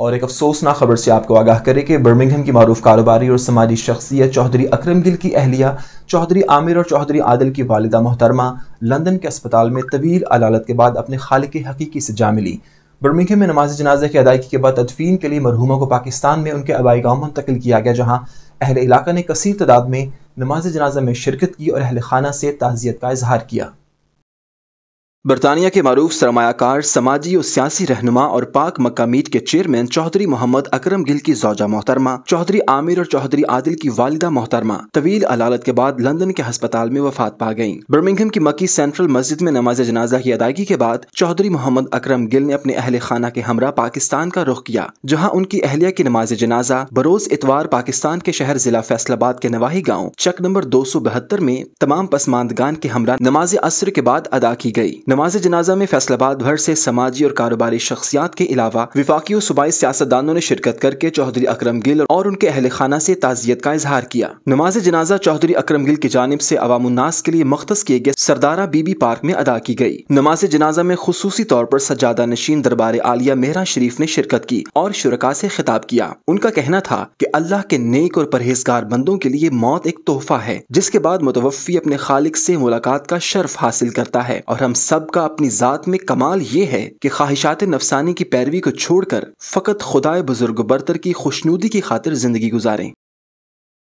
और एक अफसोसनाक खबर से आपको आगाह करें कि बर्मिंगहम की मरूफ कारोबारी और समाजी शख्सियत चौधरी अक्रम गिल की अहलिया चौधरी आमिर और चौधरी आदिल की वालदा मोहतरमा लंदन के अस्पताल में तवील अदालत के बाद अपने खाल के हकीकी से जा मिली बर्मिंगहम में नमाज जनाजे की अदायगी के बाद तदफीन के लिए मरहूमों को पाकिस्तान में उनके आबाई गाँव मुंतकिल किया गया जहाँ अहल इलाका ने कसर तादाद में नमाज जनाजा में शिरकत की और अहल खाना से ताज़ियत का इजहार किया बरतानिया के मरूफ सरमाकार समाजी और सियासी रहनुमा और पाक मक्का मीट के चेयरमैन चौधरी मोहम्मद अक्रम गिल की जौजा मोहतरमा चौधरी आमिर और चौधरी आदिल की वालिदा मोहतरमा तवील अदालत के बाद लंदन के अस्पताल में वफात पा गयी बर्मिंगहम की मक्की सेंट्रल मस्जिद में नमाज जनाजा की अदायगी के बाद चौधरी मोहम्मद अक्रम गिल ने अपने अहल खाना के हमरा पाकिस्तान का रुख किया जहाँ उनकी अहलिया की नमाज जनाजा बरोज इतवार पाकिस्तान के शहर जिला फैसलाबाद के नवाही गाँव चक नंबर दो सौ बहत्तर में तमाम पसमानदगान के हमरा नमाज असर के बाद अदा की गयी नमाज जनाजा में फैसलाबाद भर से समाजी और कारोबारी शख्सियात के अलावा विफाकी और सूबाई सियासतदानों ने शिरकत करके चौधरी अक्रम गिल और उनके अहल खाना से ताजियत का इजहार किया नमाज जनाजा चौधरी अक्रम गिल की जानब ऐसी अवामनास के लिए मख्त किए गए सरदारा बीबी पार्क में अदा की गयी नमाज जनाजा में खसूसी तौर पर सजादा नशीन दरबार आलिया मेहरा शरीफ ने शिरकत की और शुरा से खिताब किया उनका कहना था की अल्लाह के नेक और परहेजगार बंदों के लिए मौत एक तोहफा है जिसके बाद मुतवफ़ी अपने खालिक ऐसी मुलाकात का शर्फ हासिल करता है और हम सब सबका अपनी ज़ात में कमाल ये है कि ख्वाहिशात नफसानी की पैरवी को छोड़कर फ़कत खुदाए बुजुर्ग बरतर की खुशनूदी की खातिर ज़िंदगी गुजारें